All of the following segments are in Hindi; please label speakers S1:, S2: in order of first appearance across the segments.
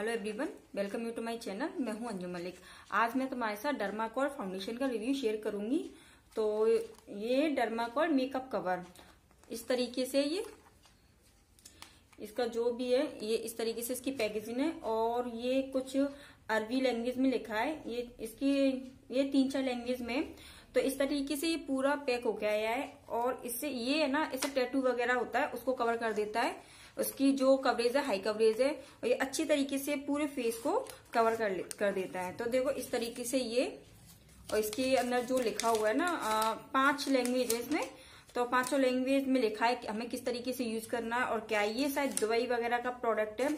S1: hello everyone welcome you to my channel मैं हूं अंजू मलिक आज मैं तुम्हारे साथ डर्माकोर फाउंडेशन का रिव्यू शेयर करूंगी तो ये डर्माकोर मेकअप कवर इस तरीके से ये इसका जो भी है ये इस तरीके से इसकी पैकेजिंग है और ये कुछ अरबी लैंग्वेज में लिखा है ये इसकी ये तीन चार लैंग्वेज में तो इस तरीके से ये पूरा पैक हो गया है और इससे ये है ना इससे टैटू वगैरह होता है उसको कवर कर देता है उसकी जो कवरेज है हाई कवरेज है और ये अच्छी तरीके से पूरे फेस को कवर कर कर देता है तो देखो इस तरीके से ये और इसके अंदर जो लिखा हुआ है ना पांच लैंग्वेज है इसमें तो पांचों लैंग्वेज में लिखा है कि हमें किस तरीके से यूज करना है और क्या ये शायद दुबई वगैरह का प्रोडक्ट है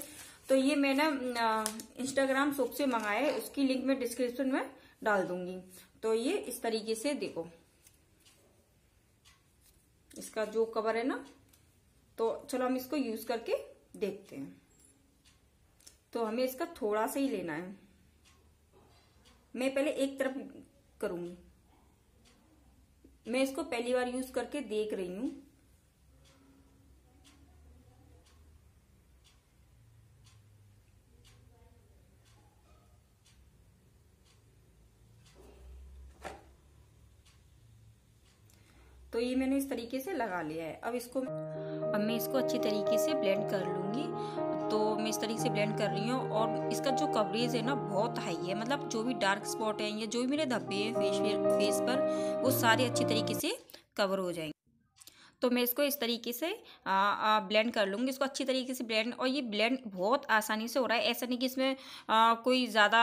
S1: तो ये मैंने इंस्टाग्राम शॉप से मंगाया है उसकी लिंक मैं डिस्क्रिप्शन में डाल दूंगी तो ये इस तरीके से देखो इसका जो कवर है ना तो चलो हम इसको यूज करके देखते हैं तो हमें इसका थोड़ा सा ही लेना है मैं पहले एक तरफ करूंगी मैं इसको पहली बार यूज करके देख रही हूं तो ये मैंने इस तरीके से लगा लिया है अब इसको अब मैं इसको अच्छी तरीके से ब्लेंड कर लूँगी तो मैं इस तरीके से ब्लेंड कर रही हूँ और इसका जो कवरेज है ना बहुत हाई है मतलब जो भी डार्क स्पॉट हैं या जो भी मेरे धब्बे हैं फेस फेस पर वो सारे अच्छी तरीके से कवर हो जाएंगे तो मैं इसको इस तरीके से ब्लेंड कर लूँगी इसको अच्छी तरीके से ब्लेंड और ये ब्लेंड बहुत आसानी से हो रहा है ऐसा नहीं कि इसमें आ, कोई ज़्यादा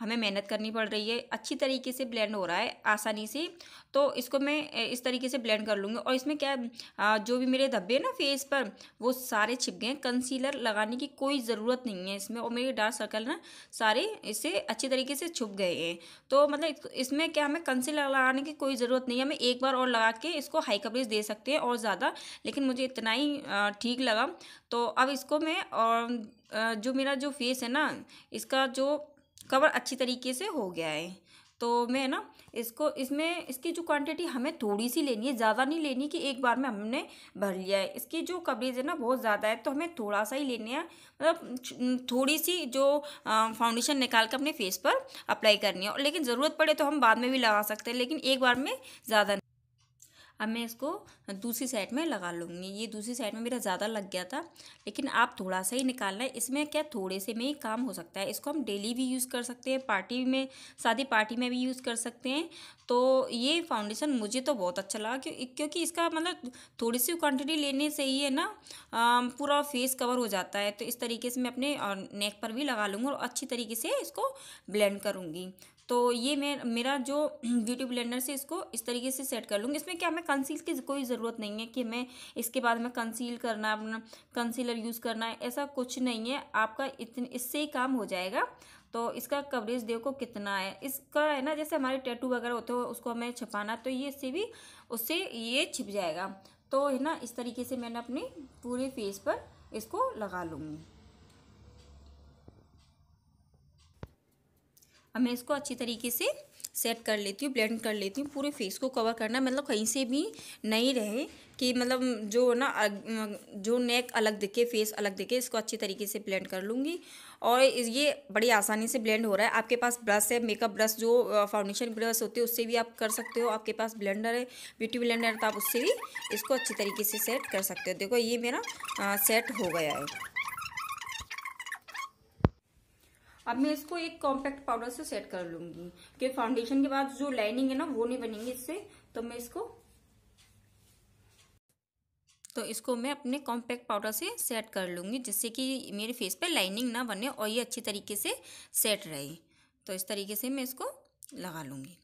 S1: हमें मेहनत करनी पड़ रही है अच्छी तरीके से ब्लेंड हो रहा है आसानी से तो इसको मैं इस तरीके से ब्लेंड कर लूँगी और इसमें क्या आ, जो भी मेरे धब्बे ना फेस पर वो सारे छिप गए कंसीलर लगाने की कोई ज़रूरत नहीं है इसमें और मेरे डार्क सर्कल ना सारे इसे अच्छी तरीके से छुप गए हैं तो मतलब इसमें क्या हमें कंसीलर लगाने की कोई ज़रूरत नहीं है हमें एक बार और लगा के इसको हाई कवरेज दे सकते हैं और बहुत ज़्यादा लेकिन मुझे इतना ही ठीक लगा तो अब इसको मैं और जो मेरा जो फेस है ना इसका जो कवर अच्छी तरीके से हो गया है तो मैं ना इसको इसमें इसकी जो क्वांटिटी हमें थोड़ी सी लेनी है ज़्यादा नहीं लेनी कि एक बार में हमने भर लिया है इसकी जो कवरेज है ना बहुत ज़्यादा है तो हमें थोड़ा सा ही लेनी है मतलब थोड़ी सी जो फाउंडेशन निकाल कर अपने फेस पर अप्लाई करनी है लेकिन ज़रूरत पड़े तो हम बाद में भी लगा सकते हैं लेकिन एक बार में ज़्यादा अब मैं इसको दूसरी साइड में लगा लूँगी ये दूसरी साइड में मेरा ज़्यादा लग गया था लेकिन आप थोड़ा सा ही निकालना है इसमें क्या थोड़े से में ही काम हो सकता है इसको हम डेली भी यूज़ कर सकते हैं पार्टी में शादी पार्टी में भी यूज़ कर सकते हैं तो ये फाउंडेशन मुझे तो बहुत अच्छा लगा क्यों क्योंकि इसका मतलब थोड़ी सी क्वान्टिटी लेने से ही है ना पूरा फेस कवर हो जाता है तो इस तरीके से मैं अपने नेक पर भी लगा लूँगी और अच्छी तरीके से इसको ब्लेंड करूँगी तो ये मैं मेरा जो ब्यूटी ब्लेंडर से इसको इस तरीके से सेट कर लूँगी इसमें क्या मैं कंसील की कोई ज़रूरत नहीं है कि मैं इसके बाद में कंसील करना अपना कंसीलर यूज़ करना है ऐसा कुछ नहीं है आपका इतने इससे ही काम हो जाएगा तो इसका कवरेज देखो कितना है इसका है ना जैसे हमारे टैटू वगैरह होते हो उसको हमें छपाना तो ये इससे भी उससे ये छिप जाएगा तो है ना इस तरीके से मैंने अपने पूरे फेस पर इसको लगा लूँगी अब मैं इसको अच्छी तरीके से सेट कर लेती हूँ ब्लेंड कर लेती हूँ पूरे फेस को कवर करना मतलब कहीं से भी नहीं रहे कि मतलब जो ना जो नेक अलग दिखे फेस अलग दिखे इसको अच्छी तरीके से ब्लेंड कर लूँगी और ये बड़ी आसानी से ब्लेंड हो रहा है आपके पास ब्रश है मेकअप ब्रश जो फाउंडेशन ब्रश होते हैं उससे भी आप कर सकते हो आपके पास ब्लेंडर है ब्यूटी ब्लेंडर तो आप उससे भी इसको अच्छी तरीके से सेट कर सकते हो देखो ये मेरा सेट हो गया है अब मैं इसको एक कॉम्पैक्ट पाउडर से सेट कर लूंगी क्योंकि फाउंडेशन के बाद जो लाइनिंग है ना वो नहीं बनेंगी इससे तो मैं इसको तो इसको मैं अपने कॉम्पैक्ट पाउडर से सेट कर लूँगी जिससे कि मेरे फेस पे लाइनिंग ना बने और ये अच्छी तरीके से सेट रहे तो इस तरीके से मैं इसको लगा लूंगी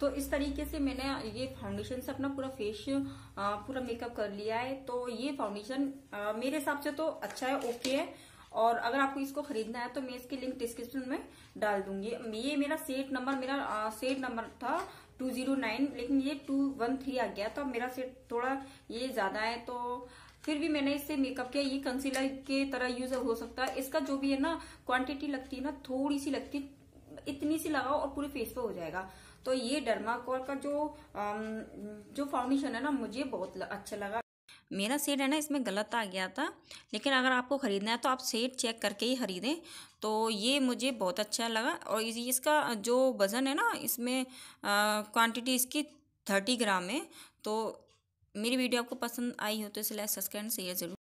S1: तो इस तरीके से मैंने ये फाउंडेशन से अपना पूरा फेस पूरा मेकअप कर लिया है तो ये फाउंडेशन मेरे हिसाब से तो अच्छा है ओके है और अगर आपको इसको खरीदना है तो मैं इसकी लिंक डिस्क्रिप्शन में डाल दूंगी ये मेरा सेट नंबर मेरा सेट नंबर था 209 लेकिन ये 213 आ गया तो मेरा सेट थोड़ा ये ज्यादा है तो फिर भी मैंने इससे मेकअप किया ये कंसीलर के तरह यूज हो सकता है इसका जो भी है ना क्वांटिटी लगती है ना थोड़ी सी लगती इतनी सी लगाओ और पूरे फेस पे हो जाएगा तो ये डर्माकोल का जो जो फाउंडेशन है ना मुझे बहुत अच्छा लगा मेरा सेट है ना इसमें गलत आ गया था लेकिन अगर आपको ख़रीदना है तो आप सेट चेक करके ही ख़रीदें तो ये मुझे बहुत अच्छा लगा और इसका जो वज़न है ना इसमें क्वांटिटी इसकी थर्टी ग्राम है तो मेरी वीडियो आपको पसंद आई हो तो इसलिए सब्सक्राइब शेयर ज़रूर